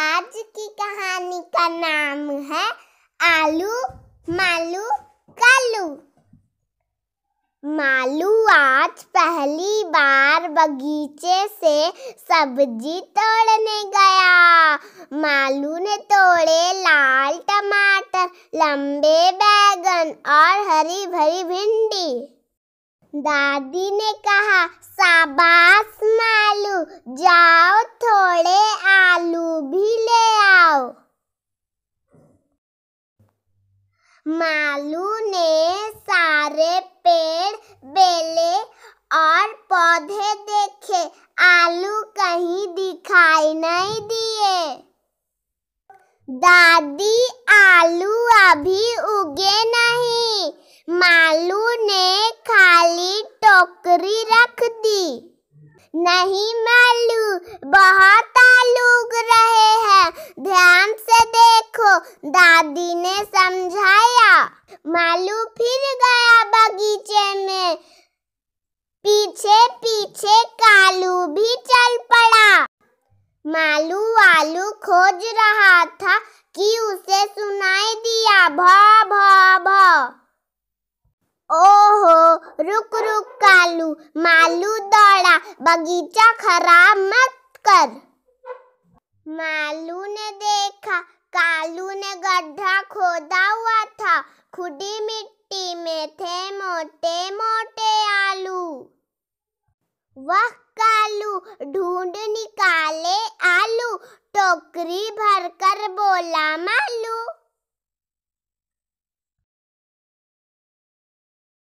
आज की कहानी का नाम है आलू मालू कालू मालू आज पहली बार बगीचे से सब्जी तोड़ने गया मालू ने तोड़े लाल टमाटर लंबे बैगन और हरी भरी भिंडी दादी ने कहा शाबाश मालू जाओ थोड़े आलू भी मालू ने सारे पेड़ बेले और पौधे देखे आलू कहीं दिखाई नहीं दिए दादी आलू अभी उगे नहीं मालू ने खाली टोकरी रख दी नहीं मालू बहुत दादी ने समझाया मालू फिर गया बगीचे में पीछे पीछे कालू भी चल पड़ा मालू आलू खोज रहा था कि उसे सुनाई दिया भा भा भा ओहो रुक रुक कालू मालू दौड़ा बगीचा खराब मत कर मालू ने देखा खोदा हुआ था खुदी मिट्टी में थे मोटे मोटे आलू वह कालू ढूंढ निकाले आलू टोकरी भरकर बोला मैं